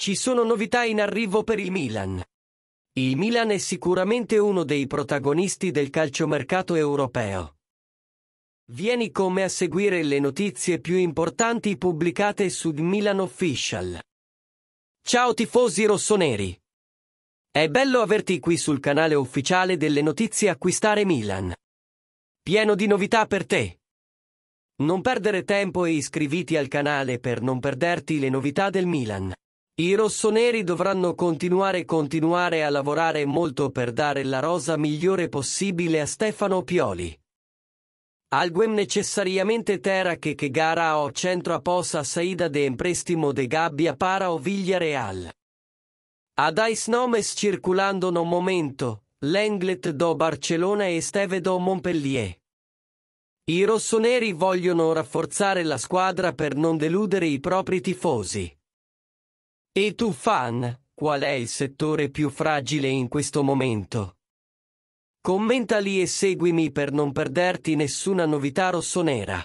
Ci sono novità in arrivo per il Milan. Il Milan è sicuramente uno dei protagonisti del calciomercato europeo. Vieni con me a seguire le notizie più importanti pubblicate su Milan Official. Ciao tifosi rossoneri! È bello averti qui sul canale ufficiale delle notizie Acquistare Milan. Pieno di novità per te! Non perdere tempo e iscriviti al canale per non perderti le novità del Milan. I rossoneri dovranno continuare e continuare a lavorare molto per dare la rosa migliore possibile a Stefano Pioli. Alguem necessariamente terra che che gara o centro a posa saída de emprestimo de gabbia para o viglia real. Ad ais nomes circulando no momento, l'Englet do Barcellona e Steve do Montpellier. I rossoneri vogliono rafforzare la squadra per non deludere i propri tifosi. E tu fan, qual è il settore più fragile in questo momento? Commentali e seguimi per non perderti nessuna novità rossonera.